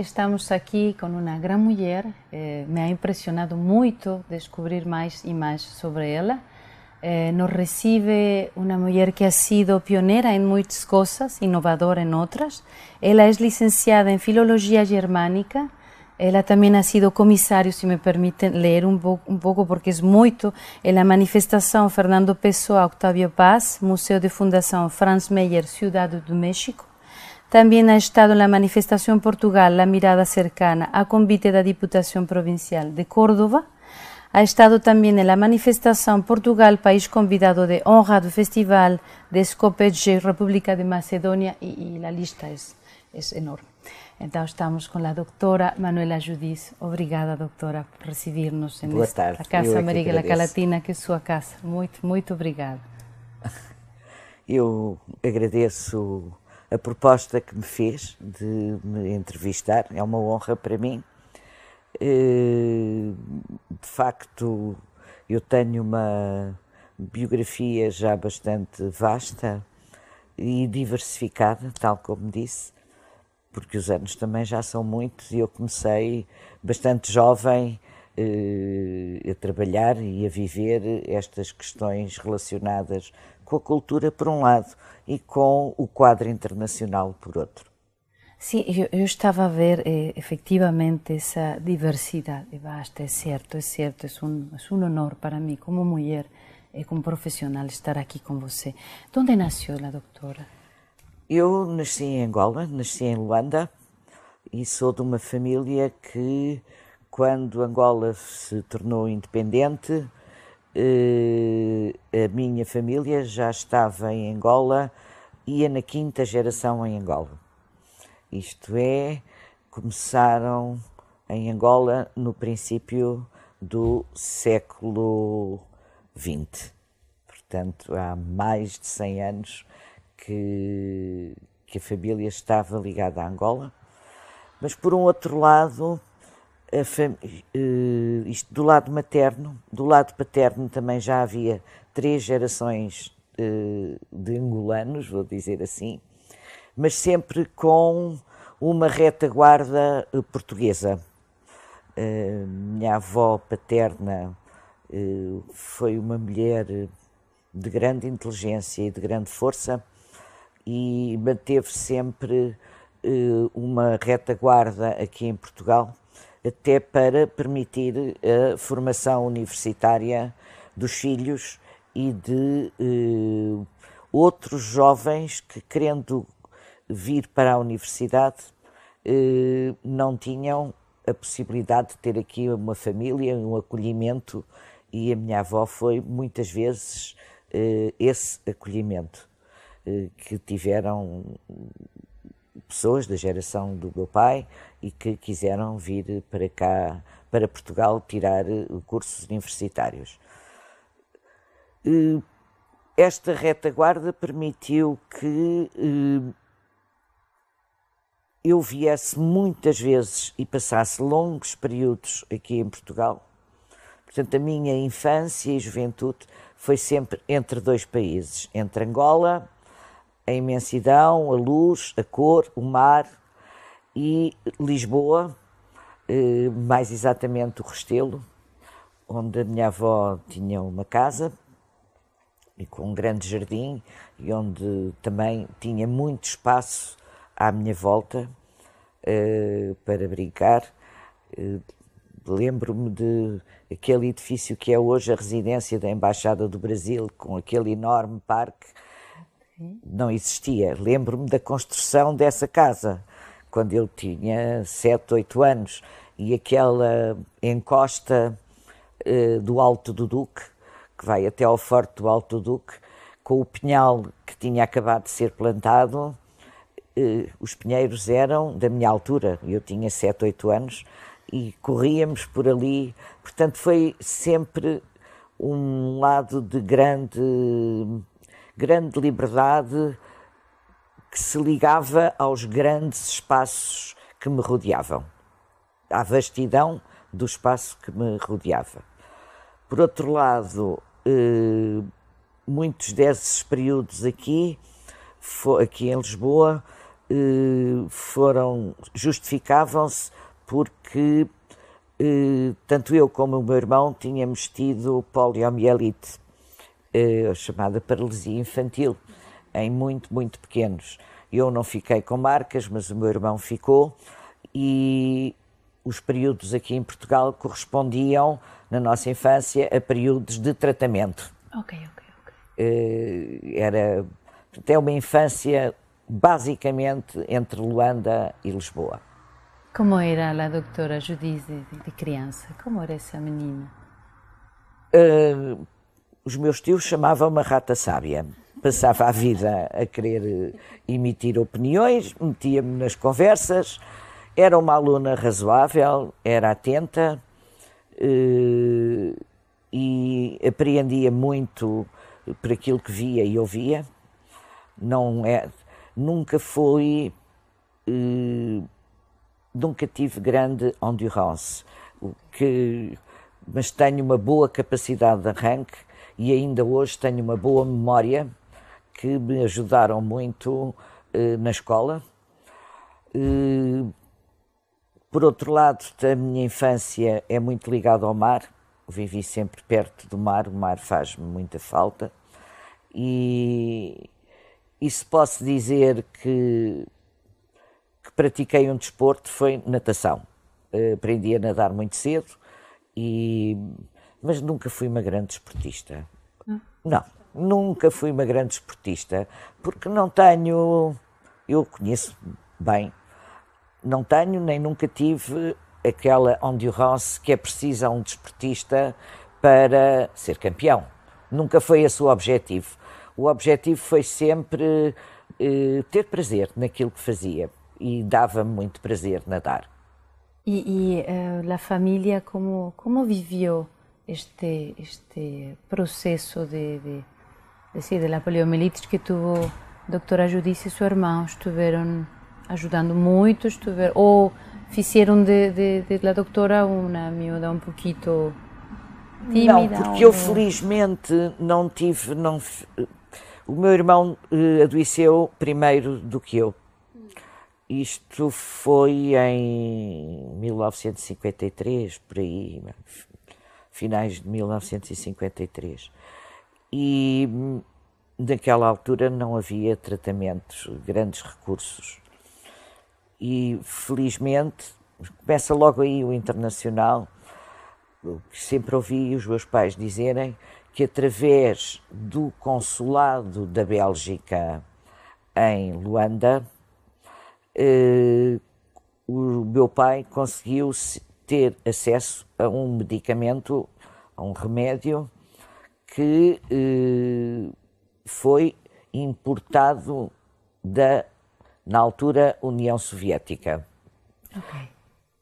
estamos aqui com uma grande mulher. Eh, me ha impressionado muito descobrir mais e mais sobre ela. Eh, nos recebe uma mulher que ha sido pioneira em muitas coisas, inovadora em outras. Ela é licenciada em Filologia Germânica. Ela também ha sido comissária se me permitem ler um, pouco, um pouco porque é muito. Ela é manifestação Fernando Pessoa, Octavio Paz, Museu de Fundação Franz Meyer, Cidade do México. También ha estado en la manifestación Portugal La Mirada Cercana a convite la Diputación Provincial de Córdoba. Ha estado también en la manifestación Portugal País Convidado de Honra Festival de Skopje, República de Macedonia, y, la lista es, es enorme. Entonces estamos con la doctora Manuela Judiz. Obrigada, doctora, por recibirnos en esta Casa la Calatina, que es su casa. Muito, muito Yo Eu a proposta que me fez de me entrevistar. É uma honra para mim. Eh, de facto, eu tenho uma biografia já bastante vasta e diversificada, tal como disse, porque os anos também já são muitos e eu comecei bastante jovem eh, a trabalhar e a viver estas questões relacionadas com a cultura por um lado e com o quadro internacional por outro. Sim, eu, eu estava a ver eh, efectivamente essa diversidade vasta, é certo, é certo, é um, é um honor para mim como mulher e como profissional estar aqui com você. De onde nasceu a doutora? Eu nasci em Angola, nasci em Luanda e sou de uma família que, quando Angola se tornou independente, eh, a minha família já estava em Angola, ia é na quinta geração em Angola. Isto é, começaram em Angola no princípio do século XX. Portanto, há mais de 100 anos que, que a família estava ligada a Angola. Mas, por um outro lado, uh, isto do lado materno, do lado paterno também já havia três gerações uh, de angolanos, vou dizer assim, mas sempre com uma retaguarda eh, portuguesa. Uh, minha avó paterna foi uma mulher de grande inteligência e de grande força e manteve sempre uma retaguarda aqui em Portugal até para permitir a eh, formação universitária dos filhos e de eh, outros jovens que, querendo vir para a universidade, eh, não tinham a possibilidade de ter aqui uma família, um acolhimento, e a minha avó foi muitas vezes eh, esse acolhimento eh, que tiveram pessoas da geração do meu pai e que quiseram vir para cá, para Portugal, tirar eh, cursos universitários. Esta retaguarda permitiu que eh, eu viesse muitas vezes e passasse longos períodos aqui em Portugal. Portanto, a minha infância e juventude foi sempre entre dois países, entre Angola a imensidão, a luz, a cor, o mar e Lisboa, eh, mais exatamente o Restelo, onde a minha avó tinha uma casa e com um grande jardim e onde também tinha muito espaço à minha volta eh, para brincar. Eh, lembro-me de aquele edifício que é hoje a residência da Embaixada do Brasil, com aquele enorme parque não existia. Lembro-me da construção dessa casa, quando eu tinha 7, 8 anos, e aquela encosta eh, do Alto do Duque, que vai até ao Forte do Alto do Duque, com o pinhal que tinha acabado de ser plantado. Eh, os pinheiros eram da minha altura, eu tinha 7, 8 anos, e corríamos por ali. Portanto, foi sempre um lado de grande grande liberdade que se ligava aos grandes espaços que me rodeavam, à vastidão do espaço que me rodeava. Por outro lado, eh, muitos desses períodos aqui, aqui em Lisboa, eh, foram justificavam-se porque eh, tanto eu como o meu irmão tínhamos tido poliomielite a eh, chamada paralisia infantil, em muito, muito pequenos. Eu não fiquei com marcas, mas o meu irmão ficou e os períodos aqui em Portugal correspondiam, na nossa infância, a períodos de tratamento. Ok, ok, ok. Eh, era até uma infância basicamente entre Luanda e Lisboa. Como era a doutora Judith de criança? Como era essa menina? Uh, os meus tios chamavam-me rata sábia. Passava a vida a querer eh, emitir opiniões, metia-me nas conversas, era uma aluna razoável, era atenta eh, e apreendia muito por aquilo que via e ouvia. Não é, nunca fui, eh, nunca tive grande endurance, que, mas tenho uma boa capacidade de arranque e ainda hoje tenho uma boa memória que me ajudaram muito eh, na escola. Eh, por outro lado, a minha infância é muito ligada ao mar, vivi sempre perto do mar, o mar faz-me muita falta. E, e se posso dizer que, que pratiquei um desporto foi natação. Eh, aprendi a nadar muito cedo e mas nunca fui uma grande esportista. Não. Hum. não, nunca fui uma grande esportista, porque não tenho, eu conheço bem, não tenho nem nunca tive aquela endurance que é precisa um desportista para ser campeão. Nunca foi esse o objetivo. O objetivo foi sempre eh, ter prazer naquilo que fazia e dava muito prazer nadar. E, e uh, eh, a família como como viveu este, este processo de, de, de de, de poliomielite que tuvo a doutora Judice e seu irmão estiveram ajudando muito, estiveram, ou fizeram de, de, de la doutora uma miúda um pouquito tímida. Não, porque eu felizmente não tive, não, o meu irmão eh, adoeceu primeiro do que eu. Isto foi em 1953, por aí, finais de 1953. E naquela hum, altura não havia tratamentos, grandes recursos. E felizmente começa logo aí o internacional. Sempre ouvi os meus pais dizerem que através do consulado da Bélgica em Luanda, eh, o meu pai conseguiu ter acesso a um medicamento, a um remédio que eh, foi importado da, na altura, União Soviética. Okay.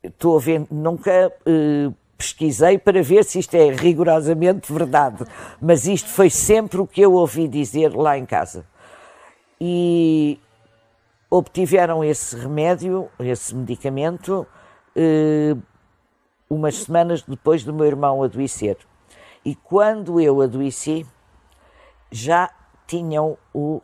Estou a ver, nunca eh, pesquisei para ver se isto é rigorosamente verdade, mas isto foi sempre o que eu ouvi dizer lá em casa. E obtiveram esse remédio, esse medicamento, eh, umas semanas depois do meu irmão adoecer. E quando eu adoeci, já tinham o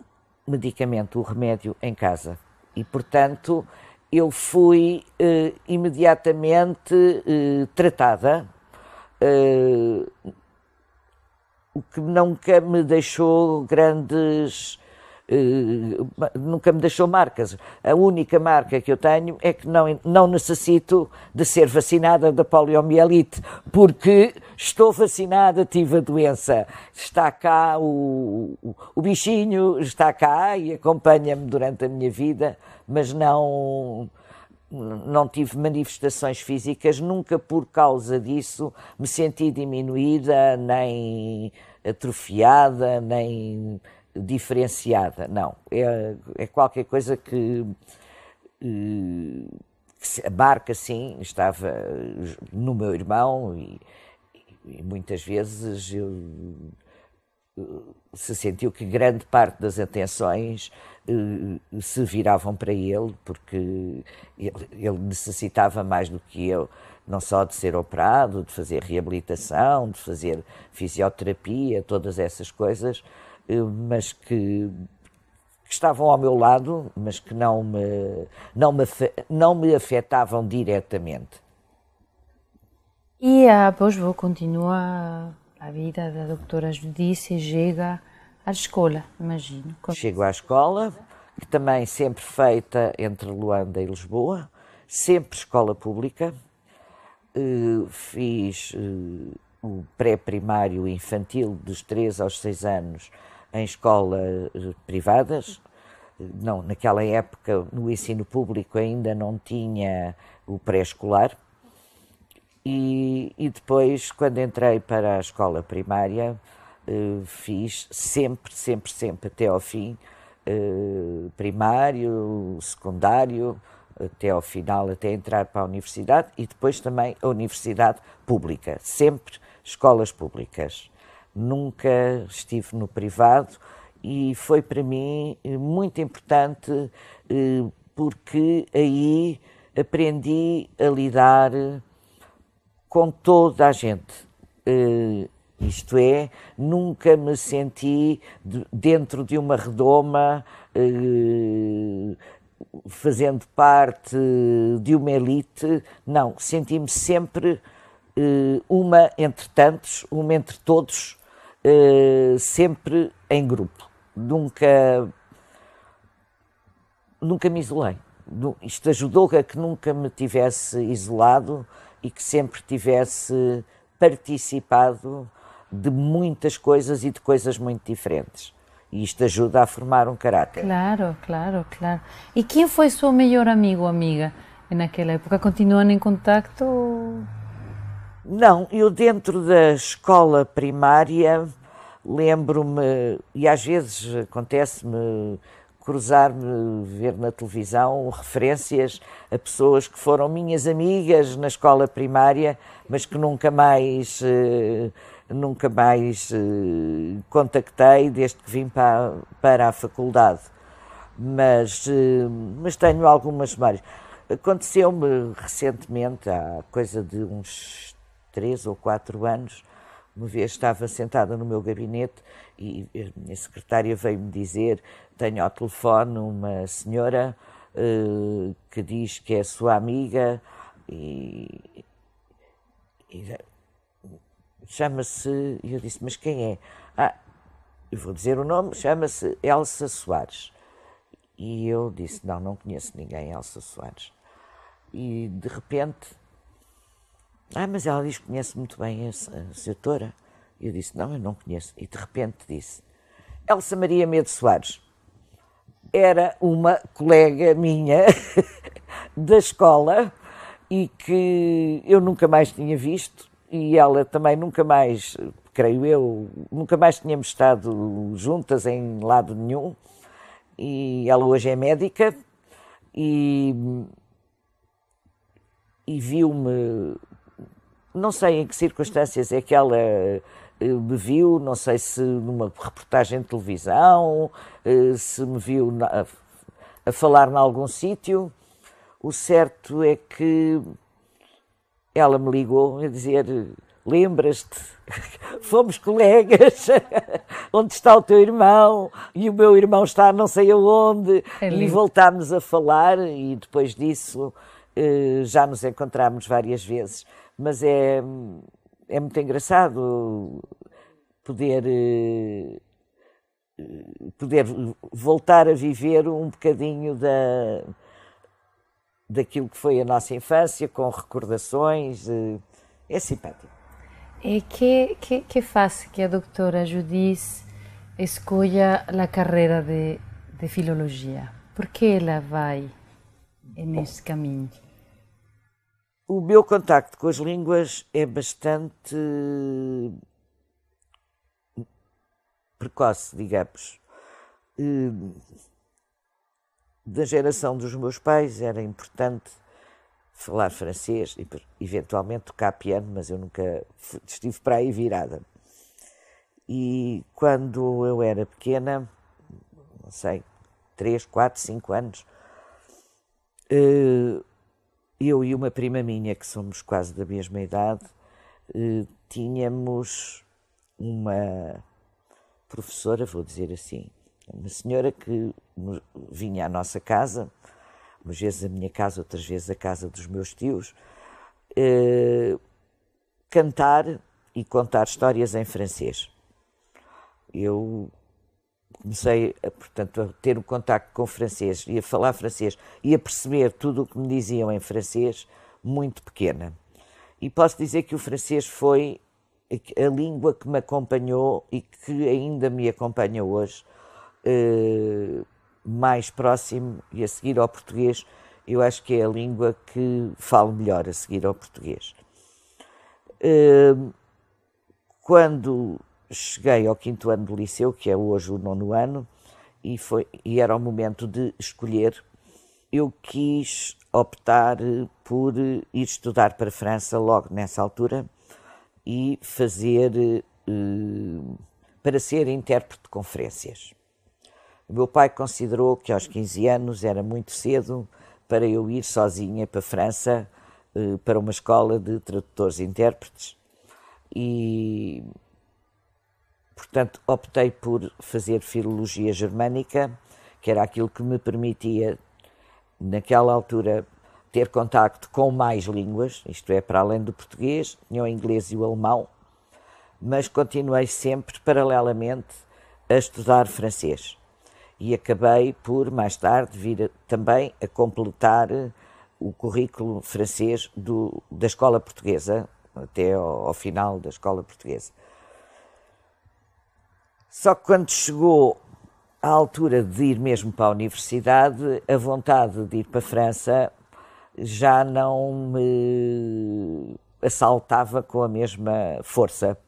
medicamento, o remédio em casa. E, portanto, eu fui eh, imediatamente eh, tratada, eh, o que nunca me deixou grandes eh, nunca me deixou marcas. A única marca que eu tenho é que não, não necessito de ser vacinada da poliomielite, porque estou vacinada, tive a doença. Está cá o, o, bichinho, está cá e acompanha-me durante a minha vida, mas não não tive manifestações físicas, nunca por causa disso me senti diminuída, nem atrofiada, nem diferenciada, não. É, é qualquer coisa que, eh, que abarca, sim, estava eh, no meu irmão e, e muitas vezes eu, eh, se sentiu que grande parte das atenções se viravam para ele, porque ele, ele necessitava mais do que eu não só de ser operado, de fazer reabilitação, de fazer fisioterapia, todas essas coisas, eh, mas que, que, estavam ao meu lado, mas que não me, não me, não me afetavam diretamente. E depois ah, vou continuar a vida da doutora Judícia e chega à escola, imagino. Chego à escola, que também sempre feita entre Luanda e Lisboa, sempre escola pública. Eh, fiz eh, o pré-primário infantil dos 3 aos 6 anos em escolas eh, privadas. Não, naquela época, no ensino público, ainda não tinha o pré-escolar. E, e, depois, quando entrei para a escola primária, eh, fiz sempre, sempre, sempre até ao fim, eh, primário, secundário, até ao final, até entrar para a universidade e depois também a universidade pública, sempre escolas públicas nunca estive no privado e foi para mim eh, muito importante eh, porque aí aprendi a lidar com toda a gente. Eh, isto é, nunca me senti dentro de uma redoma fazendo parte de uma elite. Não, senti-me sempre uma entre tantos, uma entre todos, eh, sempre em grupo. Nunca, nunca me isolei. Isto ajudou a que nunca me tivesse isolado e que sempre tivesse participado de muitas coisas e de coisas muito diferentes. E isto ajuda a formar um caráter. Claro, claro, claro. E quem foi seu melhor amigo ou amiga naquela época? Continuam em contacto? Não, eu dentro da escola primária Lembro-me, e às vezes acontece-me cruzar-me, ver na televisão referências a pessoas que foram minhas amigas na escola primária, mas que nunca mais, eh, nunca mais eh, contactei desde que vim para, para a faculdade. Mas, eh, mas tenho algumas memórias. Aconteceu-me recentemente, há coisa de uns três ou quatro anos, uma vez estava sentada no meu gabinete e a minha secretária veio-me dizer: Tenho ao telefone uma senhora uh, que diz que é sua amiga e. e chama-se. E eu disse: Mas quem é? Ah, eu vou dizer o nome, chama-se Elsa Soares. E eu disse: Não, não conheço ninguém, Elsa Soares. E de repente ah, mas ela diz que conhece muito bem a, a setora. Eu disse, não, eu não conheço. E de repente disse, Elsa Maria Medo Soares era uma colega minha da escola e que eu nunca mais tinha visto e ela também nunca mais, creio eu, nunca mais tínhamos estado juntas em lado nenhum. E ela hoje é médica e, e viu-me não sei em que circunstâncias é que ela eh, me viu, não sei se numa reportagem de televisão, eh, se me viu na, a falar em algum sítio. O certo é que ela me ligou a dizer: Lembras-te? Fomos colegas. onde está o teu irmão? E o meu irmão está não sei aonde. É e voltámos a falar, e depois disso eh, já nos encontramos várias vezes mas é, é muito engraçado poder, eh, poder voltar a viver um bocadinho da, daquilo que foi a nossa infância, com recordações. Eh, é simpático. E que, que, que faz que a doutora Judith escolha a carreira de, de filologia? Por que ela vai nesse caminho? O meu contacto com as línguas é bastante precoce, digamos. Eh, da geração dos meus pais era importante falar francês e eventualmente tocar piano, mas eu nunca estive para aí virada. E quando eu era pequena, não sei, 3, 4, 5 anos, eh, eu e uma prima minha, que somos quase da mesma idade, eh, tínhamos uma professora, vou dizer assim, uma senhora que vinha à nossa casa, umas vezes à minha casa, outras vezes à casa dos meus tios, eh, cantar e contar histórias em francês. Eu comecei, portanto, a ter o um contacto com francês e a falar francês e a perceber tudo o que me diziam em francês muito pequena. E posso dizer que o francês foi a língua que me acompanhou e que ainda me acompanha hoje, eh, mais próximo e a seguir ao português, eu acho que é a língua que falo melhor a seguir ao português. Eh, quando cheguei ao quinto ano do liceu, que é hoje o nono ano, e, foi, e era o momento de escolher. Eu quis optar eh, por eh, ir estudar para a França logo nessa altura e fazer eh, para ser intérprete de conferências. O meu pai considerou que aos 15 anos era muito cedo para eu ir sozinha para a França para uma escola de tradutores e intérpretes e Portanto, optei por fazer filologia germânica, que era aquilo que me permitia, naquela altura, ter contacto com mais línguas, isto é, para além do português, tinha o inglês e o alemão, mas continuei sempre, paralelamente, a estudar francês. E acabei por, mais tarde, vir também a completar eh, o currículo francês do, da escola portuguesa, até ao, ao final da escola portuguesa. Só que quando chegou à altura de ir mesmo para a universidade, a vontade de ir para a França já não me assaltava com a mesma força.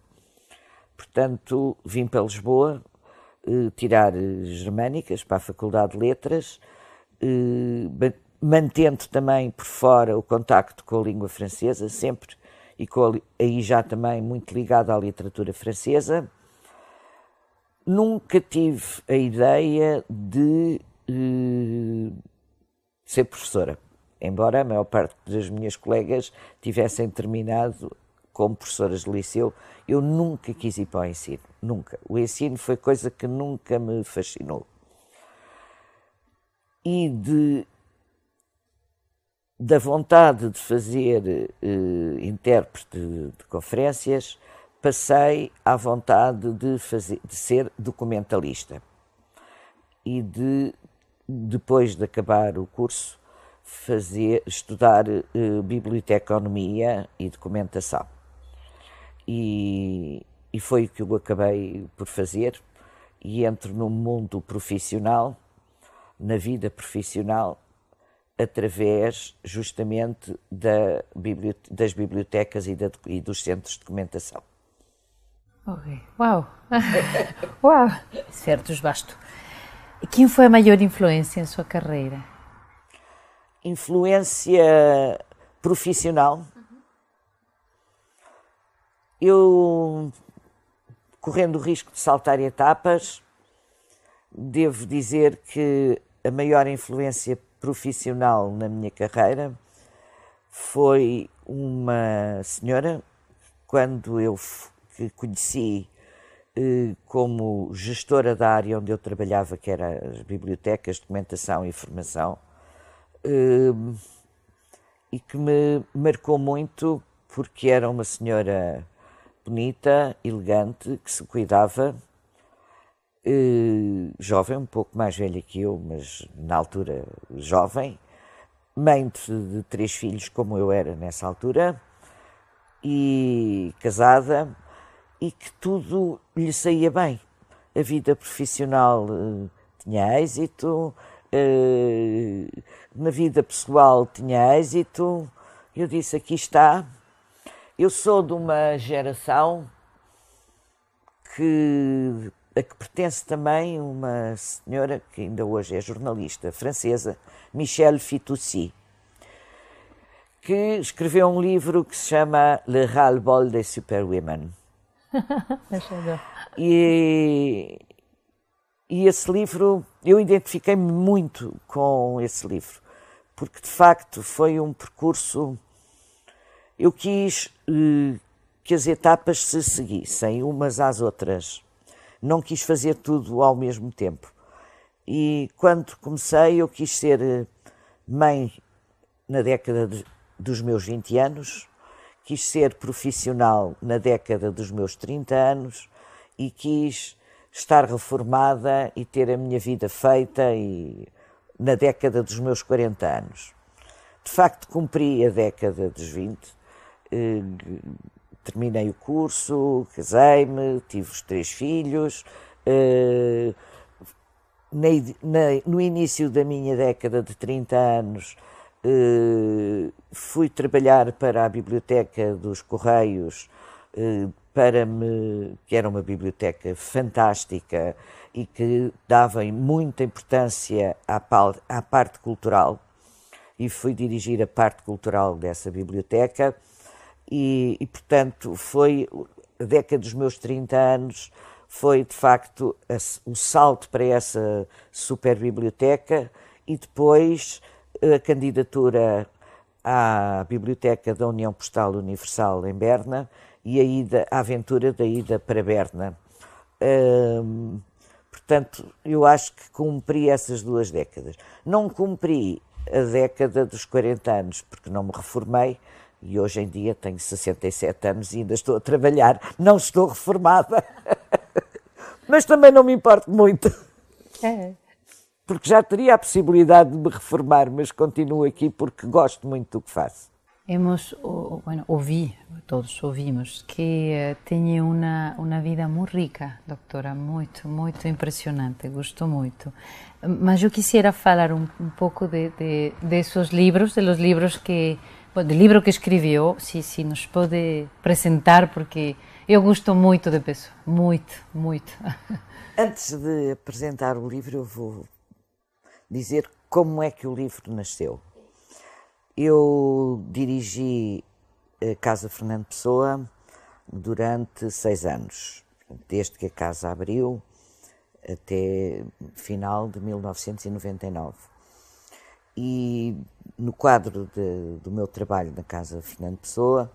Portanto, vim para Lisboa eh, tirar germânicas para a Faculdade de Letras, eh, mantendo também por fora o contacto com a língua francesa, sempre, e a, aí já também muito ligado à literatura francesa. Nunca tive a ideia de uh, ser professora, embora a maior parte das minhas colegas tivessem terminado como professoras de liceu, eu nunca quis ir para o ensino, nunca. O ensino foi coisa que nunca me fascinou. E de da vontade de fazer uh, intérprete de, de, conferências, passei à vontade de, fazer, de ser documentalista e de, depois de acabar o curso, fazer, estudar eh, biblioteconomia e documentação. E, e foi o que eu acabei por fazer e entro no mundo profissional, na vida profissional, através justamente da, das bibliotecas e, da, e dos centros de documentação. Ok. Uau! Uau! Certos, basto. Quem foi a maior influência em sua carreira? Influência profissional. Eu, correndo o risco de saltar etapas, devo dizer que a maior influência profissional na minha carreira foi uma senhora, quando eu que conheci eh, como gestora da área onde eu trabalhava, que era as bibliotecas, documentação e informação, eh, e que me marcou muito porque era uma senhora bonita, elegante, que se cuidava, eh, jovem, um pouco mais velha que eu, mas na altura jovem, mãe de, de três filhos, como eu era nessa altura, e casada e que tudo lhe saía bem. A vida profissional eh, tinha êxito, eh, na vida pessoal tinha êxito. Eu disse: aqui está. Eu sou de uma geração que, a que pertence também uma senhora que ainda hoje é jornalista francesa, Michelle Fitoussi, que escreveu um livro que se chama Le Ralbol des Superwomen e, e esse livro, eu identifiquei-me muito com esse livro, porque de facto foi um percurso. Eu quis eh, que as etapas se seguissem umas às outras, não quis fazer tudo ao mesmo tempo. E quando comecei, eu quis ser eh, mãe na década de, dos meus 20 anos, quis ser profissional na década dos meus 30 anos e quis estar reformada e ter a minha vida feita e na década dos meus 40 anos. De facto, cumpri a década dos 20, eh, terminei o curso, casei-me, tive os três filhos. Eh, no início da minha década de 30 anos, eh, fui trabalhar para a biblioteca dos Correios, eh, para me, que era uma biblioteca fantástica e que dava muita importância à, à parte cultural. E fui dirigir a parte cultural dessa biblioteca. E, e, portanto, foi a década dos meus 30 anos foi de facto o um salto para essa super biblioteca e depois a candidatura à Biblioteca da União Postal Universal em Berna e a, ida, a aventura da ida para Berna. Hum, portanto, eu acho que cumpri essas duas décadas. Não cumpri a década dos 40 anos, porque não me reformei, e hoje em dia tenho 67 anos e ainda estou a trabalhar, não estou reformada. Mas também não me importo muito. É porque já teria a possibilidade de me reformar, mas continuo aqui porque gosto muito do que faço. Hemos bueno, ouvi, todos ouvimos que eh, tinha uma, uma vida muito rica, doutora, muito, muito impressionante, gosto muito. Mas eu quisiera falar um, um pouco de, de, de livros, de los livros que, bom, do livro que escreveu, se, se nos pode apresentar, porque eu gosto muito de pessoa, muito, muito. Antes de apresentar o livro, eu vou dizer como é que o livro nasceu. Eu dirigi a eh, Casa Fernando Pessoa durante seis anos, desde que a casa abriu até final de 1999. E no quadro de, do meu trabalho na Casa Fernando Pessoa,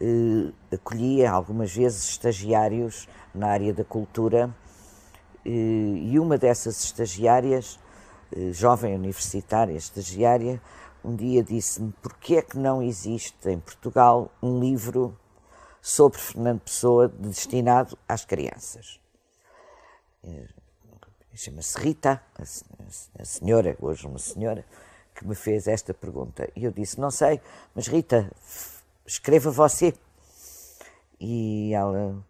eh, acolhia algumas vezes estagiários na área da cultura eh, e uma dessas estagiárias eh, jovem universitária, estagiária, um dia disse-me: Porquê é que não existe em Portugal um livro sobre Fernando Pessoa destinado às crianças? Eh, chama-se Rita, a senhora, hoje uma senhora, que me fez esta pergunta. E eu disse: Não sei, mas Rita, escreva você. E ela: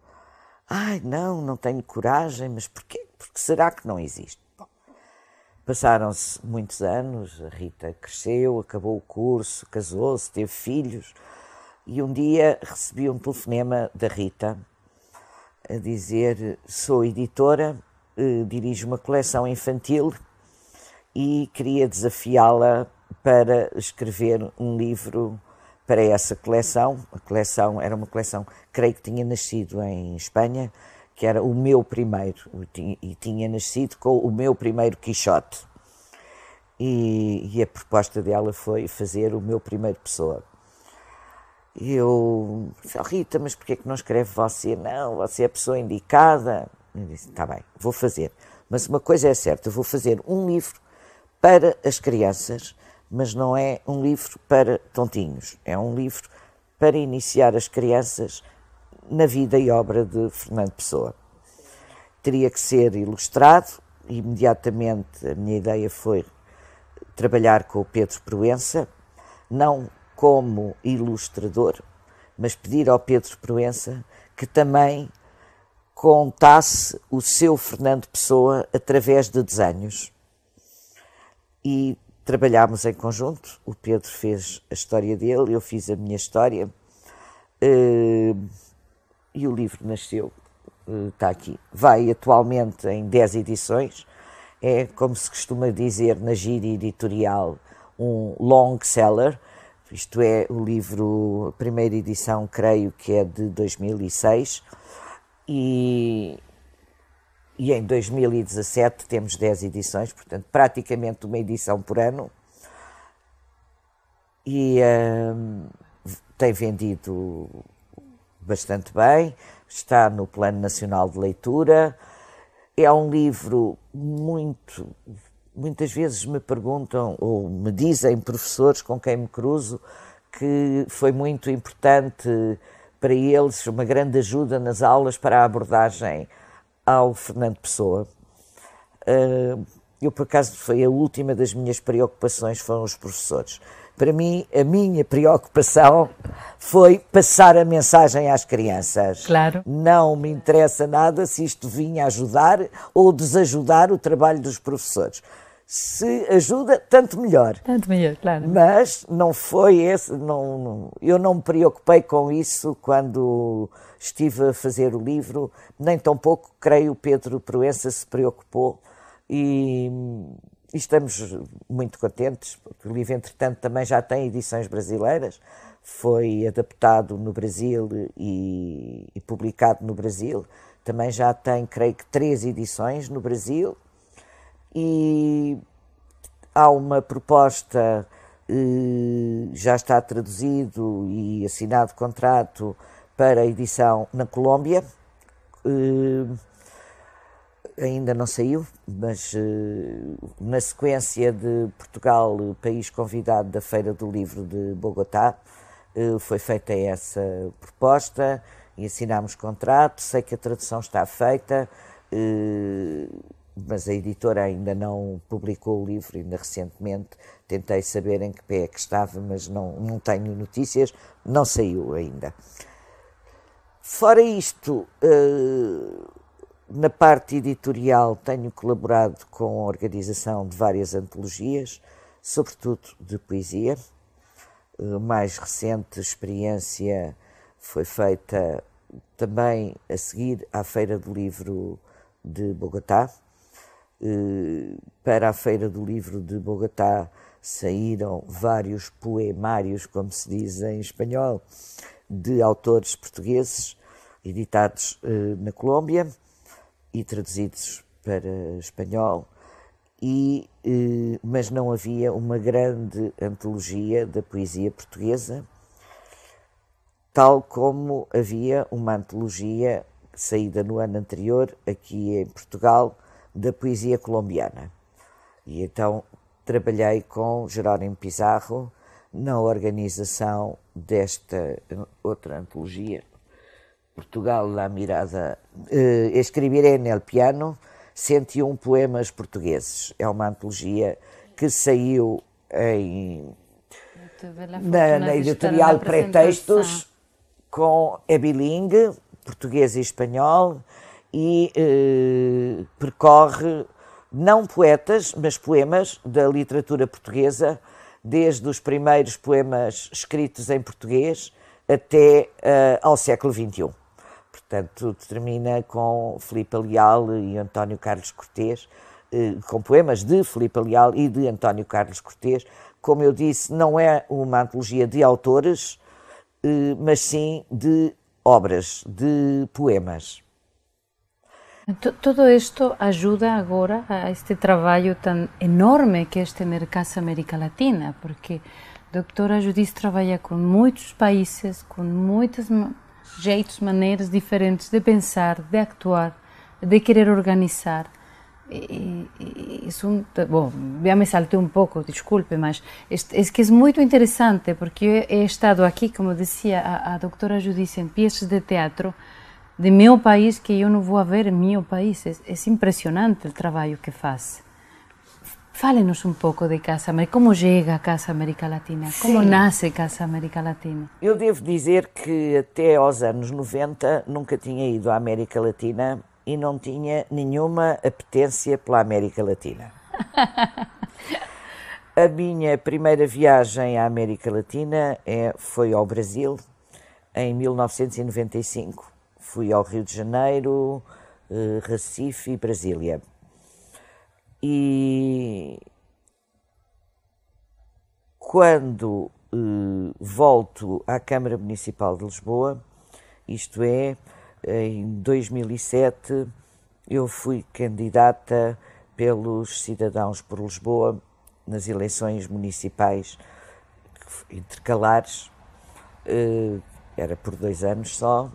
Ai, não, não tenho coragem, mas porquê? Porque será que não existe? Passaram-se muitos anos, a Rita cresceu, acabou o curso, casou-se, teve filhos, e um dia recebi um telefonema da Rita a dizer: Sou editora, eh, dirijo uma coleção infantil e queria desafiá-la para escrever um livro para essa coleção. A coleção era uma coleção, creio que tinha nascido em Espanha, que era o meu primeiro, e tinha nascido com o meu primeiro Quixote. E, e a proposta dela foi fazer o meu primeiro pessoa. E eu disse, oh, Rita, mas porquê é que não escreve você? Não, você é a pessoa indicada. Eu disse, está bem, vou fazer. Mas uma coisa é certa, vou fazer um livro para as crianças, mas não é um livro para tontinhos. É um livro para iniciar as crianças na vida e obra de Fernando Pessoa. Teria que ser ilustrado, imediatamente a minha ideia foi trabalhar com o Pedro Proença, não como ilustrador, mas pedir ao Pedro Proença que também contasse o seu Fernando Pessoa através de desenhos. E trabalhámos em conjunto, o Pedro fez a história dele, eu fiz a minha história. Uh e o livro nasceu, está eh, aqui. Vai atualmente em 10 edições, é, como se costuma dizer na gíria editorial, um long seller, isto é, o livro, a primeira edição, creio que é de 2006, e, e em 2017 temos 10 edições, portanto, praticamente uma edição por ano. E hum, tem vendido bastante bem, está no Plano Nacional de Leitura. É um livro muito. Muitas vezes me perguntam ou me dizem professores com quem me cruzo que foi muito importante para eles, uma grande ajuda nas aulas para a abordagem ao Fernando Pessoa. Eh, eu, por acaso, foi a última das minhas preocupações, foram os professores. Para mim, a minha preocupação foi passar a mensagem às crianças. Claro. Não me interessa nada se isto vinha ajudar ou desajudar o trabalho dos professores se ajuda, tanto melhor. Tanto melhor, claro. Mas não foi esse, não, não, eu não me preocupei com isso quando estive a fazer o livro, nem tampouco, creio, Pedro Proença se preocupou e e estamos muito contentes, porque o livro, entretanto, também já tem edições brasileiras, foi adaptado no Brasil e, e publicado no Brasil. Também já tem, creio que, três edições no Brasil. E há uma proposta, eh, já está traduzido e assinado contrato para a edição na Colômbia. Uh, ainda não saiu, mas eh, na sequência de Portugal, país convidado da Feira do Livro de Bogotá, eh, foi feita essa proposta e assinámos contrato. Sei que a tradução está feita, eh, mas a editora ainda não publicou o livro, ainda recentemente. Tentei saber em que pé é que estava, mas não, não tenho notícias, não saiu ainda. Fora isto, uh, na parte editorial, tenho colaborado com a organização de várias antologias, sobretudo de poesia. A mais recente experiência foi feita também a seguir à Feira do Livro de Bogotá. Eh, para a Feira do Livro de Bogotá saíram vários poemários, como se diz em espanhol, de autores portugueses editados eh, na Colômbia e traduzidos para espanhol, e, eh, mas não havia uma grande antologia da poesia portuguesa, tal como havia uma antologia saída no ano anterior, aqui em Portugal, da poesia colombiana. E então trabalhei com Jerónimo Pizarro na organização desta eh, outra antologia, Portugal, La Mirada, eh, Escribiré nel Piano, 101 poemas portugueses. É uma antologia que saiu em, na, na, editorial Pretextos, com, é bilingue, português e espanhol, e eh, percorre não poetas, mas poemas da literatura portuguesa, desde os primeiros poemas escritos em português até uh, ao século XXI. Portanto, termina com Filipe Leal e António Carlos Cortês, eh, com poemas de Filipe Leal e de António Carlos Cortês. Como eu disse, não é uma antologia de autores, eh, mas sim de obras, de poemas. Todo isto ajuda agora a este trabalho tão enorme que é este Mercas América Latina, porque a doutora Judith trabalha com muitos países, com muitas jeitos, maneiras diferentes de pensar, de actuar, de querer organizar. E, e, isso, bom, já me saltei um pouco, desculpe, mas é que é muito interessante, porque eu, eu estado aqui, como dizia a, a doutora Judice, em peças de teatro de meu país que eu não vou ver em meu país. É, é impressionante o trabalho que faz. Fale-nos um pouco de Casa América, como chega a Casa América Latina, Sim. como nasce Casa América Latina. Eu devo dizer que até aos anos 90 nunca tinha ido à América Latina e não tinha nenhuma apetência pela América Latina. a minha primeira viagem à América Latina é, foi ao Brasil em 1995. Fui ao Rio de Janeiro, eh, Recife e Brasília. E quando eh, volto à Câmara Municipal de Lisboa, isto é, em 2007, eu fui candidata pelos Cidadãos por Lisboa nas eleições municipais intercalares, eh, era por dois anos só,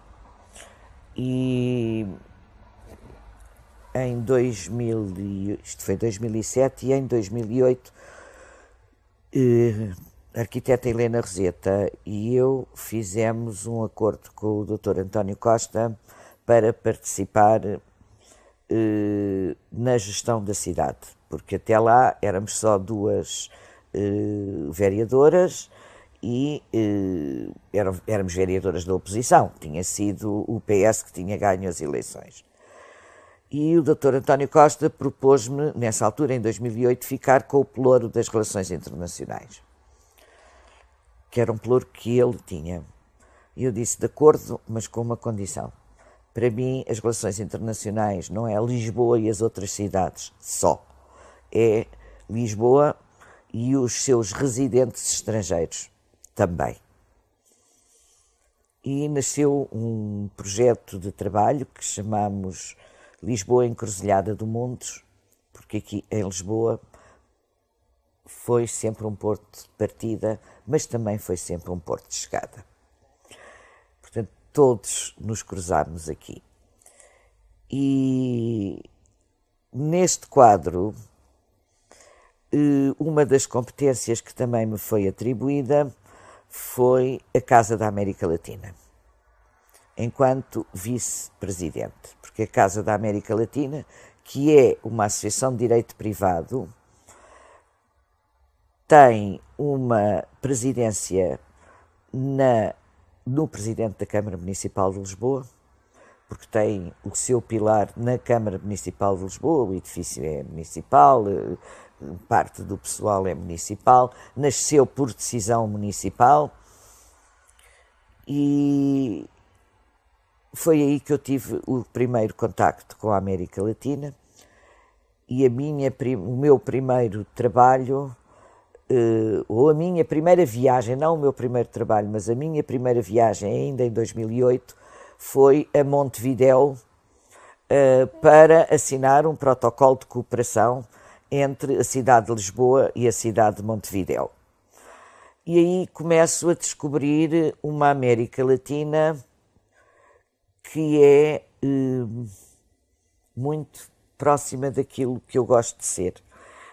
e em 2000, isto foi 2007 e em 2008 eh, a arquiteta Helena Roseta e eu fizemos um acordo com o Dr. António Costa para participar eh, na gestão da cidade, porque até lá éramos só duas eh, vereadoras e éramos vereadoras da oposição. Tinha sido o PS que tinha ganho as eleições. E o Dr. António Costa propôs-me, nessa altura, em 2008, ficar com o pelouro das relações internacionais, que era um pelouro que ele tinha. E eu disse de acordo, mas com uma condição. Para mim, as relações internacionais não é Lisboa e as outras cidades só. É Lisboa e os seus residentes estrangeiros também. E nasceu um projeto de trabalho que chamamos Lisboa encruzilhada do mundo, porque aqui em Lisboa foi sempre um porto de partida, mas também foi sempre um porto de chegada. Portanto, todos nos cruzámos aqui. E neste quadro, eh, uma das competências que também me foi atribuída foi a Casa da América Latina enquanto vice-presidente, porque a Casa da América Latina, que é uma associação de direito privado, tem uma presidência na, no presidente da Câmara Municipal de Lisboa, porque tem o seu pilar na Câmara Municipal de Lisboa, o edifício é municipal, eh, parte do pessoal é municipal, nasceu por decisão municipal e foi aí que eu tive o primeiro contacto com a América Latina e a minha, o meu primeiro trabalho, eh, ou a minha primeira viagem, não o meu primeiro trabalho, mas a minha primeira viagem, ainda em 2008, foi a Montevideo eh, para assinar um protocolo de cooperação entre a cidade de Lisboa e a cidade de Montevideo. E aí começo a descobrir uma América Latina que é hum, muito próxima daquilo que eu gosto de ser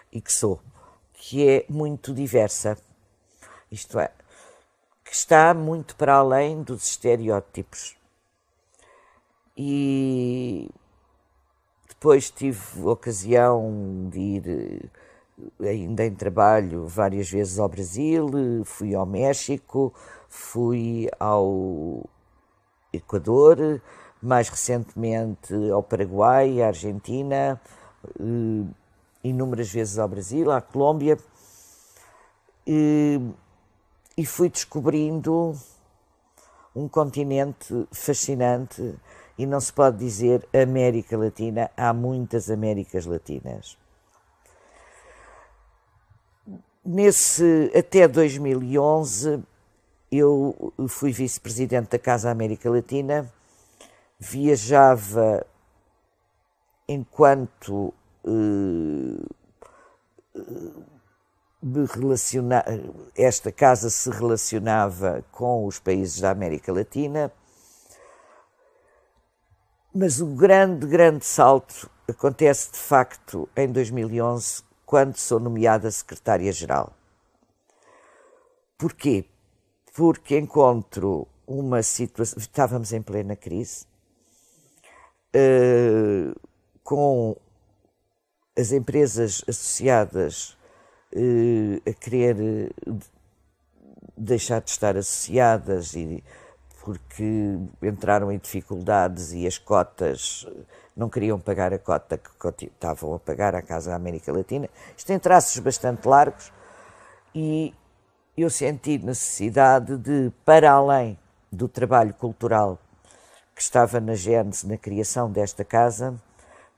e que sou, que é muito diversa, isto é, que está muito para além dos estereótipos. E depois tive ocasião de ir, eh, ainda em trabalho, várias vezes ao Brasil, fui ao México, fui ao Equador, mais recentemente ao Paraguai, à Argentina, eh, inúmeras vezes ao Brasil, à Colômbia, e, e fui descobrindo um continente fascinante e não se pode dizer América Latina, há muitas Américas Latinas. Nesse até 2011 eu fui vice-presidente da Casa América Latina, viajava enquanto uh, esta casa se relacionava com os países da América Latina, mas o grande, grande salto acontece de facto em 2011, quando sou nomeada secretária-geral. Porquê? porque encontro uma situação. Estávamos em plena crise, uh, com as empresas associadas uh, a querer eh, deixar de estar associadas e porque entraram em dificuldades e as cotas não queriam pagar a cota que estavam a pagar à Casa da América Latina. Isto tem traços bastante largos e eu senti necessidade de, para além do trabalho cultural que estava na Gênesis, na criação desta casa,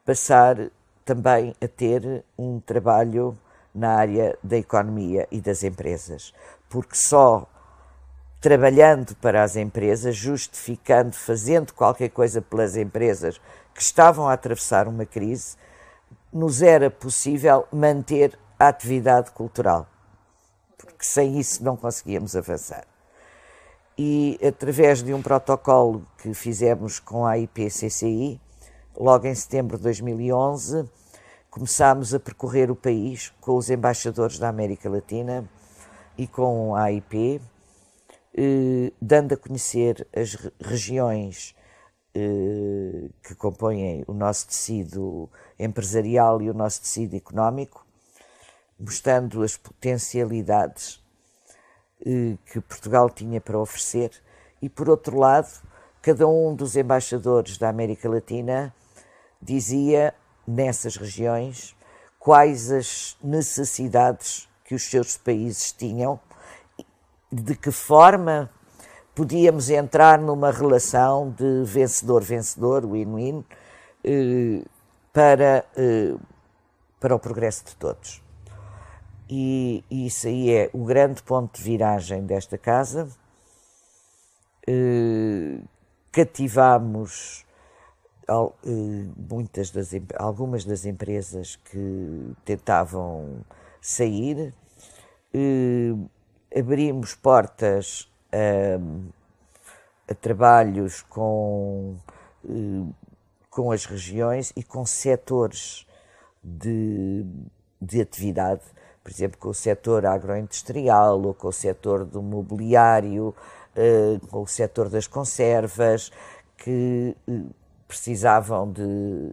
passar também a ter um trabalho na área da economia e das empresas, porque só trabalhando para as empresas, justificando, fazendo qualquer coisa pelas empresas que estavam a atravessar uma crise, nos era possível manter a atividade cultural porque sem isso não conseguíamos avançar. E através de um protocolo que fizemos com a IPCCI, logo em setembro de 2011, começámos a percorrer o país com os embaixadores da América Latina e com a AIP, eh, dando a conhecer as regiões eh, que compõem o nosso tecido empresarial e o nosso tecido económico, mostrando as potencialidades eh, que Portugal tinha para oferecer, e por outro lado, cada um dos embaixadores da América Latina dizia nessas regiões quais as necessidades que os seus países tinham, de que forma podíamos entrar numa relação de vencedor-vencedor, win-win, eh, para, eh, para o progresso de todos e, isso aí é o grande ponto de viragem desta casa. Cativámos eh, cativamos eh, muitas das, algumas das empresas que tentavam sair, eh, abrimos portas a, ehm, a trabalhos com, com as regiões e com setores de, de atividade por exemplo, com o setor agroindustrial, ou com o setor do mobiliário, eh, com o setor das conservas, que eh, precisavam de.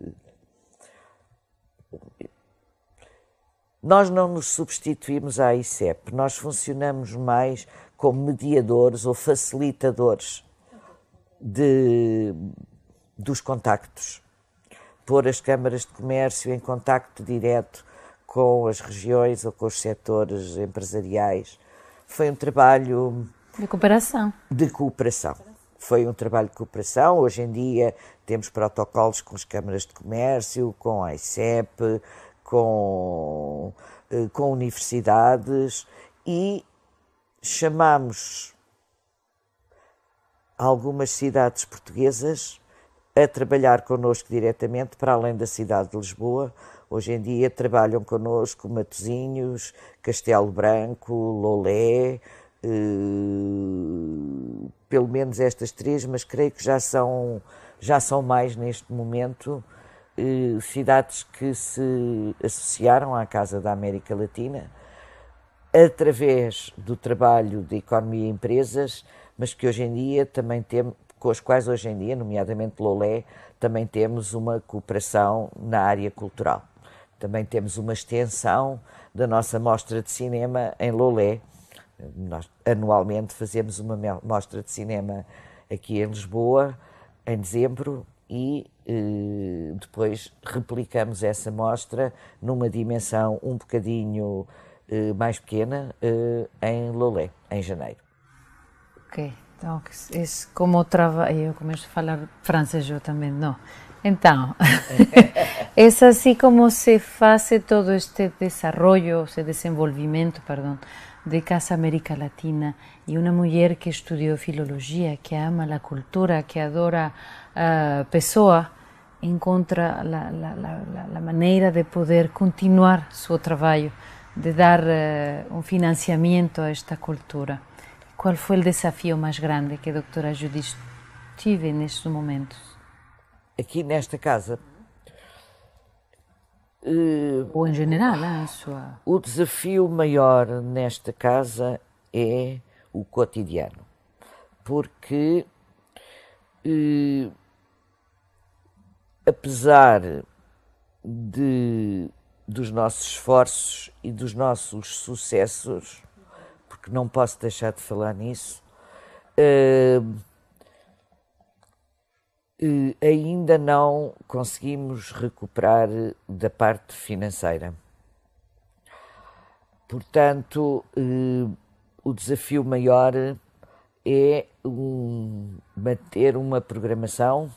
Nós não nos substituímos à ICEP, nós funcionamos mais como mediadores ou facilitadores de, dos contactos. Pôr as câmaras de comércio em contacto direto com as regiões ou com os setores empresariais. Foi um trabalho. De cooperação. De cooperação. Foi um trabalho de cooperação. Hoje em dia temos protocolos com as câmaras de comércio, com a ICEP, com, eh, com universidades e chamamos algumas cidades portuguesas a trabalhar connosco diretamente, para além da cidade de Lisboa, Hoje em dia trabalham connosco Matozinhos, Castelo Branco, Lolé, eh, pelo menos estas três, mas creio que já são, já são mais neste momento eh, cidades que se associaram à Casa da América Latina através do trabalho de economia e empresas, mas que hoje em dia também temos, com as quais hoje em dia, nomeadamente Lolé, também temos uma cooperação na área cultural. Também temos uma extensão da nossa mostra de cinema em Lolé. Nós anualmente fazemos uma mostra de cinema aqui em Lisboa, em dezembro, e eh, depois replicamos essa mostra numa dimensão um bocadinho eh, mais pequena eh, em Lolé, em janeiro. Ok, então, isso como trabalho, eu começo a falar francês eu também, não? Então, Es así como se hace todo este desarrollo, ese desenvolvimiento, perdón, de Casa América Latina y una mujer que estudió filología, que ama la cultura, que adora a uh, Pessoa, encuentra la, la, la, la, manera de poder continuar su trabajo, de dar uh, un financiamiento a esta cultura. ¿Cuál fue el desafío más grande que a doctora Judith tiene en estos momentos? Aquí en esta casa Uh, Ou em general, a sua. O desafio maior nesta casa é o cotidiano, porque uh, apesar de dos nossos esforços e dos nossos sucessos, porque não posso deixar de falar nisso. Uh, eh, ainda não conseguimos recuperar da parte financeira. Portanto, eh, o desafio maior é um, manter uma programação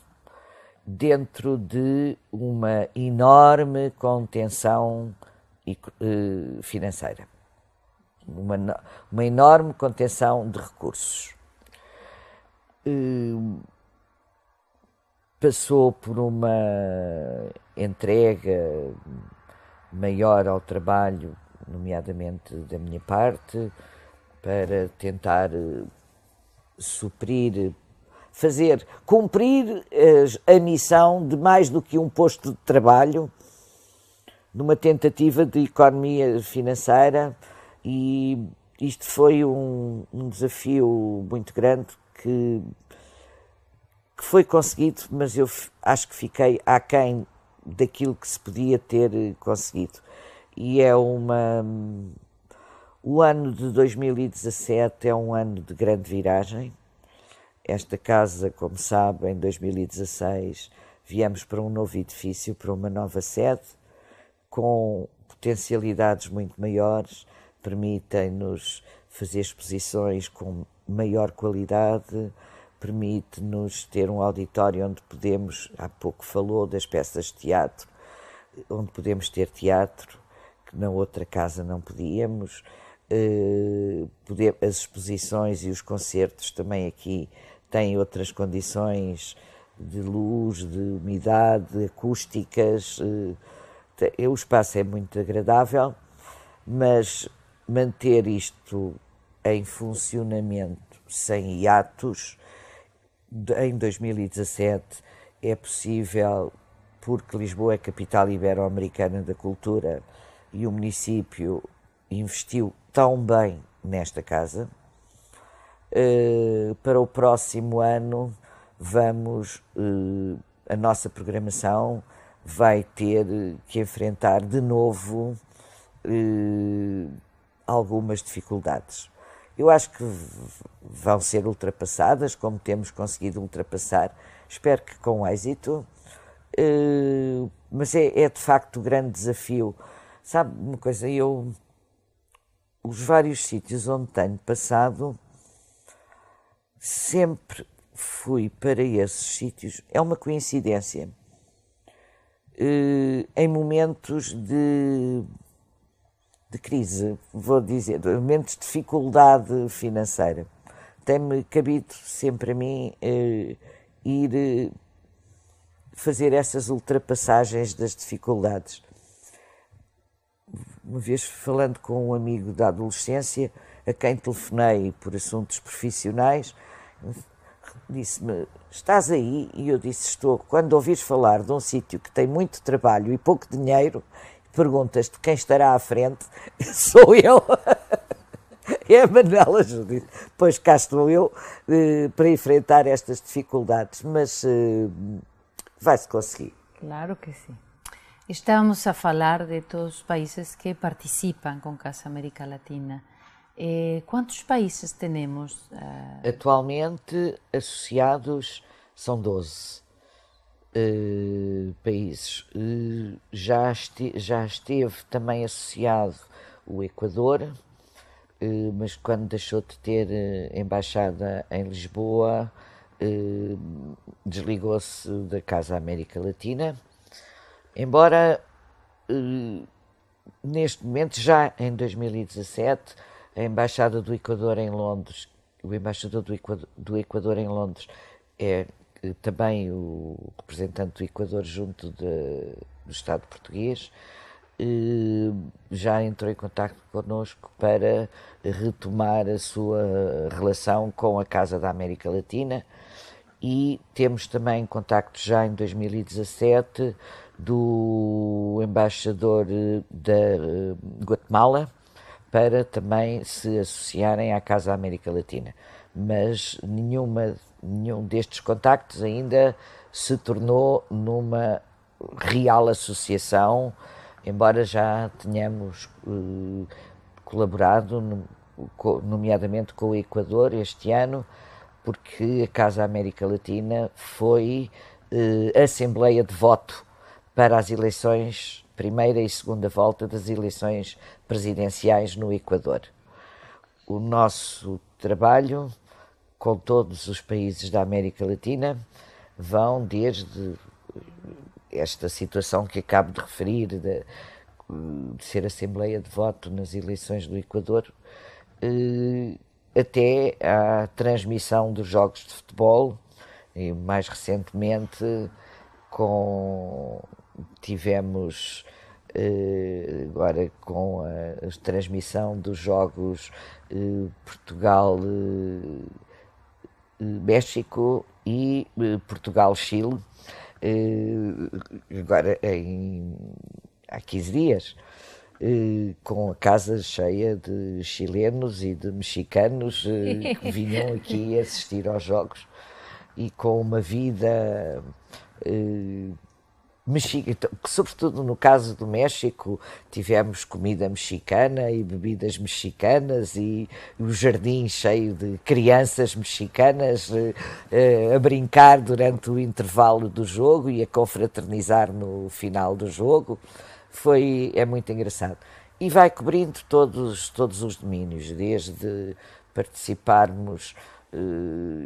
dentro de uma enorme contenção eh, financeira, uma, uma enorme contenção de recursos passou por uma entrega maior ao trabalho, nomeadamente da minha parte, para tentar eh, suprir, fazer, cumprir a missão de mais do que um posto de trabalho, numa tentativa de economia financeira, e isto foi um, um desafio muito grande que que foi conseguido, mas eu acho que fiquei aquém daquilo que se podia ter eh, conseguido. E é uma. Hum, o ano de 2017 é um ano de grande viragem. Esta casa, como sabe, em 2016 viemos para um novo edifício, para uma nova sede, com potencialidades muito maiores, permitem-nos fazer exposições com maior qualidade, permite-nos ter um auditório onde podemos, há pouco falou das peças de teatro, onde podemos ter teatro, que na outra casa não podíamos, eh, as exposições e os concertos também aqui têm outras condições de luz, de umidade, acústicas. Eh, o espaço é muito agradável, mas manter isto em funcionamento sem hiatos em 2017 é possível, porque Lisboa é capital ibero-americana da cultura e o município investiu tão bem nesta casa. Eh, para o próximo ano, vamos. Eh, a nossa programação vai ter que enfrentar de novo eh, algumas dificuldades eu acho que vão ser ultrapassadas, como temos conseguido ultrapassar, espero que com êxito. Eh, mas é, é, de facto o um grande desafio. Sabe uma coisa, eu os vários sítios onde tenho passado sempre fui para esses sítios. É uma coincidência. Eh, em momentos de de crise, vou dizer, momentos de dificuldade financeira. Tem-me cabido sempre a mim eh, ir eh, fazer essas ultrapassagens das dificuldades. Uma vez falando com um amigo da adolescência, a quem telefonei por assuntos profissionais, disse-me: Estás aí? E eu disse: Estou. Quando ouvires falar de um sítio que tem muito trabalho e pouco dinheiro, perguntas de quem estará à frente, sou eu. é a Manuela Judith. Pois cá estou eu eh, para enfrentar estas dificuldades, mas eh, vai-se conseguir. Claro que sim. Estamos a falar de todos os países que participam com Casa América Latina. E eh, quantos países temos? Atualmente associados são 12. Eh, países. Uh, já, este, já esteve também associado o Equador, uh, mas quando deixou de ter embaixada em Lisboa, desligou-se da Casa América Latina. Embora neste momento, já em 2017, a Embaixada do Equador em Londres, o embaixador do Equador, do Equador em Londres é também o representante do Equador junto de, do Estado português eh, já entrou em contato connosco para retomar a sua relação com a Casa da América Latina e temos também contacto já em 2017 do embaixador eh, da eh, Guatemala para também se associarem à Casa da América Latina. Mas nenhuma nenhum destes contactos ainda se tornou numa real associação, embora já tenhamos uh, colaborado, no, nomeadamente com o Equador este ano, porque a Casa América Latina foi uh, assembleia de voto para as eleições, primeira e segunda volta das eleições presidenciais no Equador. O nosso trabalho com todos os países da América Latina, vão desde esta situação que acabo de referir, de, de ser Assembleia de Voto nas eleições do Equador, eh, até à transmissão dos jogos de futebol, e mais recentemente com, tivemos eh, agora com a, transmissão dos jogos eh, Portugal México e eh, Portugal-Chile, eh, agora em, há 15 dias, eh, com a casa cheia de chilenos e de mexicanos que vinham aqui assistir aos Jogos e com uma vida Mexica, então, sobretudo no caso do México, tivemos comida mexicana e bebidas mexicanas e o jardim cheio de crianças mexicanas eh, eh, a brincar durante o intervalo do jogo e a confraternizar no final do jogo. Foi é muito engraçado. E vai cobrindo todos todos os domínios, desde participarmos eh,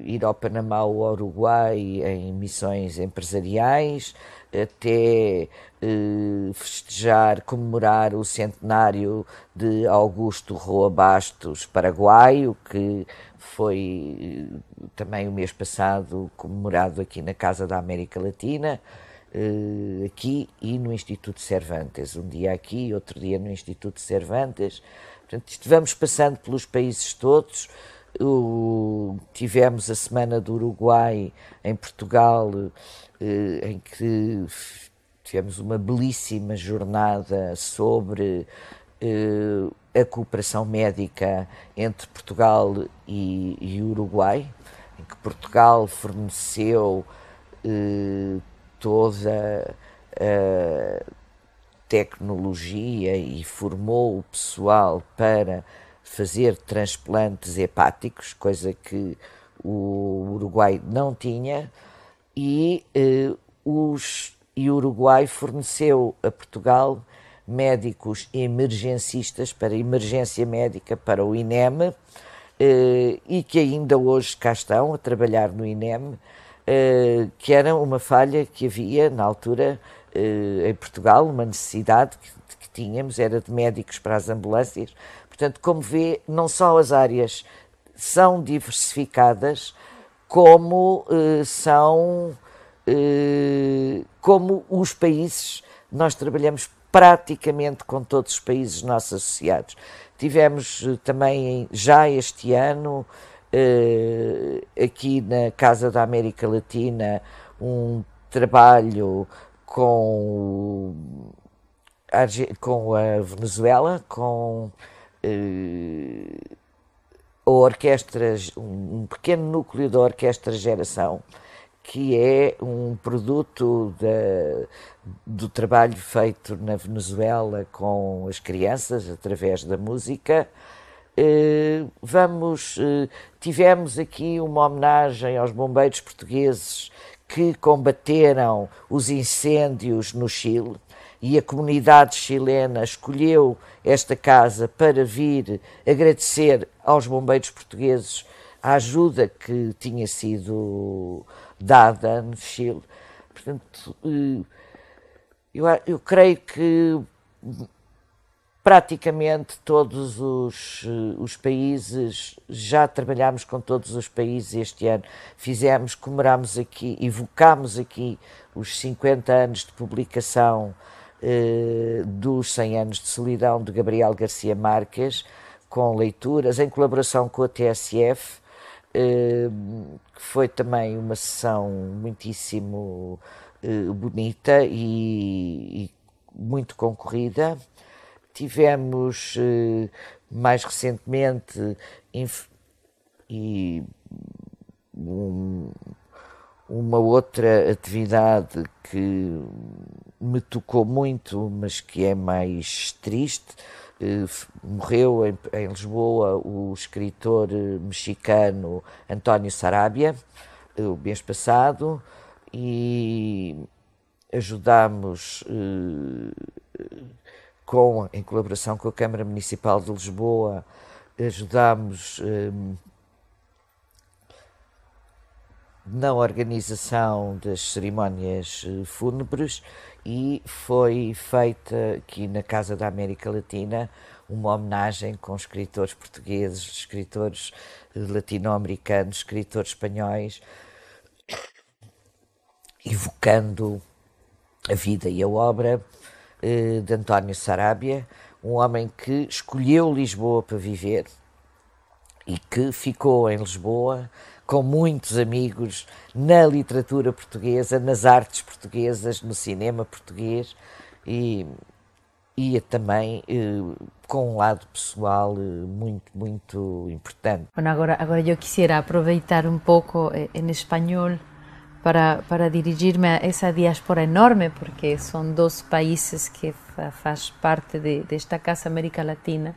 ir ao Panamá ou ao Uruguai em missões empresariais, até eh, festejar, comemorar o centenário de Augusto Roa Bastos, paraguaio, que foi eh, também o mês passado comemorado aqui na Casa da América Latina, eh, aqui e no Instituto Cervantes. Um dia aqui, outro dia no Instituto Cervantes. Portanto, vamos passando pelos países todos o, tivemos a Semana do Uruguai em Portugal, eh, em que tivemos uma belíssima jornada sobre eh, a cooperação médica entre Portugal e, e Uruguai, em que Portugal forneceu eh, toda a tecnologia e formou o pessoal para fazer transplantes hepáticos, coisa que o Uruguai não tinha, e, eh, os, e o Uruguai forneceu a Portugal médicos emergencistas para emergência médica para o INEM eh, e que ainda hoje cá estão a trabalhar no INEM, eh, que era uma falha que havia na altura eh, em Portugal, uma necessidade que, que tínhamos, era de médicos para as ambulâncias, Portanto, como vê, não só as áreas são diversificadas, como eh, são eh, como os países, nós trabalhamos praticamente com todos os países nossos associados. Tivemos eh, também já este ano aqui na Casa da América Latina um trabalho com, com a Venezuela, com uh, eh, ou orquestras, um pequeno núcleo da Orquestra Geração, que é um produto do trabalho feito na Venezuela com as crianças através da música. Uh, vamos, uh, tivemos aqui uma homenagem aos bombeiros portugueses que combateram os incêndios no Chile e a comunidade chilena escolheu esta casa para vir agradecer aos bombeiros portugueses a ajuda que tinha sido dada no Chile. Portanto, eh, eu, eu creio que praticamente todos os, eh, os países, já trabalhámos com todos os países este ano. Fizemos, comemorámos aqui, evocámos aqui os 50 anos de publicação eh, dos 100 anos de solidão de Gabriel Garcia Marques, com leituras, em colaboração com a TSF, eh, que foi também uma sessão muitíssimo eh, bonita e, muito concorrida. Tivemos mais recentemente e um, uma outra atividade que me tocou muito, mas que é mais triste, eh, morreu em, em Lisboa o escritor eh, mexicano António Sarabia, eh, o mês passado, e ajudámos com, em colaboração com a Câmara Municipal de Lisboa, ajudámos na organização das cerimónias eh, fúnebres e foi feita aqui na Casa da América Latina uma homenagem com escritores portugueses, escritores eh, latino-americanos, escritores espanhóis, evocando a vida e a obra eh, de António Sarabia, um homem que escolheu Lisboa para viver e que ficou em Lisboa com muitos amigos na literatura portuguesa, nas artes portuguesas, no cinema português e, e é também eh, com um lado pessoal eh, muito, muito importante. Bueno, agora, agora eu quisiera aproveitar um pouco eh, em espanhol para, para dirigir-me a essa diáspora enorme, porque são dois países que fa, faz parte de, desta Casa América Latina.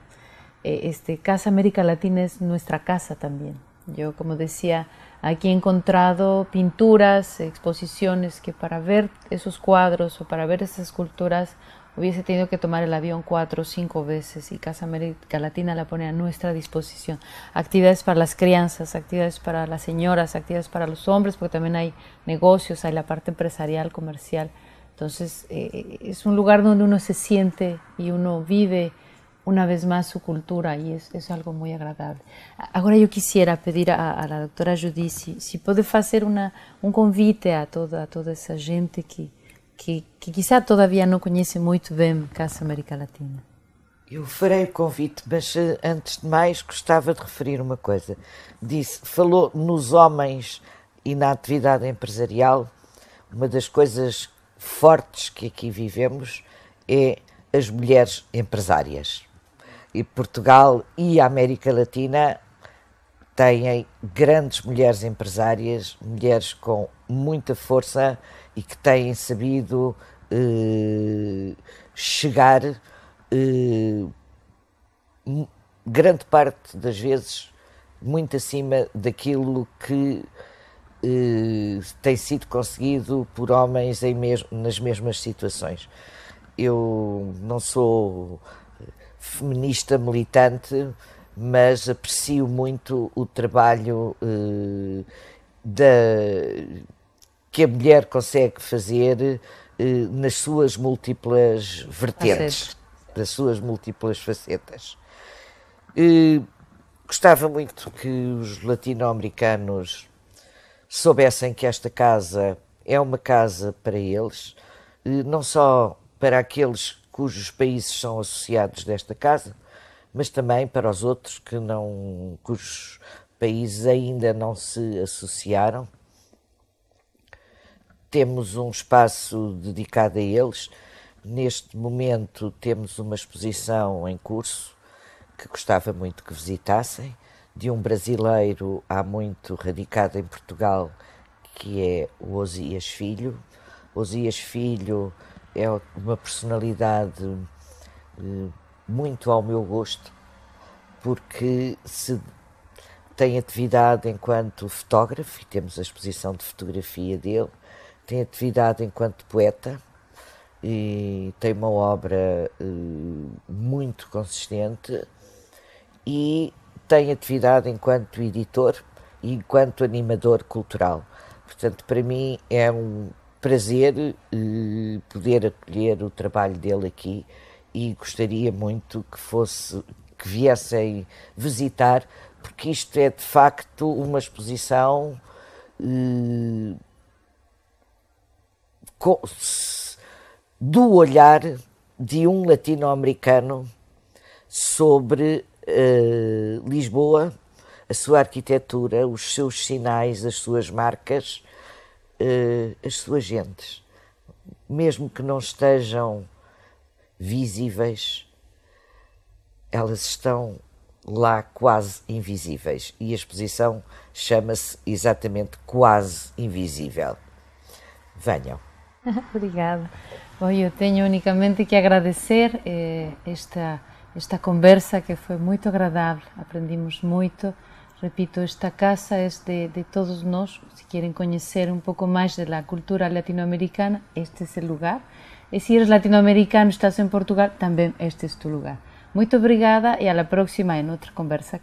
Este Casa América Latina é nossa casa também. Yo, como decía, aquí he encontrado pinturas, exposiciones que para ver esos cuadros o para ver esas esculturas hubiese tenido que tomar el avión cuatro o cinco veces y Casa América Latina la pone a nuestra disposición. Actividades para las crianzas, actividades para las señoras, actividades para los hombres, porque también hay negocios, hay la parte empresarial, comercial. Entonces eh, es un lugar donde uno se siente y uno vive una vez más su cultura y es, es algo muy agradable. Ahora yo quisiera pedir a, a la doctora Judy si, si puede hacer una, un convite a toda, a toda esa gente que, que, que quizá todavía no conoce muy bien Casa América Latina. Eu farei o convite, mas eh, antes de mais gostava de referir uma coisa. Disse, falou nos homens e na atividade empresarial. Uma das coisas fortes que aqui vivemos é as mulheres empresárias e Portugal e a América Latina têm grandes mulheres empresárias, mulheres com muita força e que têm sabido eh, chegar eh, grande parte das vezes muito acima daquilo que eh, tem sido conseguido por homens mes nas mesmas situações. Eu não sou feminista militante, mas aprecio muito o trabalho eh, da, que a mulher consegue fazer eh, nas suas múltiplas vertentes, das suas múltiplas facetas. gostava muito que os latino-americanos soubessem que esta casa é uma casa para eles, não só para aqueles cujos países são associados desta casa, mas também para os outros que não, cujos países ainda não se associaram. Temos um espaço dedicado a eles. Neste momento temos uma exposição em curso que gostava muito que visitassem, de um brasileiro há muito radicado em Portugal, que é o Osias Filho. Osias Filho é uma personalidade eh, muito ao meu gosto, porque se tem atividade enquanto fotógrafo, e temos a exposição de fotografia dele, tem atividade enquanto poeta, e tem uma obra eh, muito consistente, e tem atividade enquanto editor e enquanto animador cultural. Portanto, para mim é um, prazer eh, poder acolher o trabalho dele aqui e gostaria muito que fosse que viessem visitar porque isto é de facto uma exposição eh, do olhar de um latino-americano sobre eh, Lisboa, a sua arquitetura, os seus sinais, as suas marcas eh, as suas gentes, mesmo que não estejam visíveis, elas estão lá quase invisíveis e a exposição chama-se exatamente Quase Invisível. Venham. Obrigada. Bom, eu tenho unicamente que agradecer eh, esta, esta conversa que foi muito agradável, aprendimos muito. Repito, esta casa es de, todos nosotros, Si quieren conocer un poco más de la cultura latinoamericana, este es el lugar. Y si eres latinoamericano, estás en Portugal, también este es tu lugar. Muchas obrigada y a la próxima en otra conversa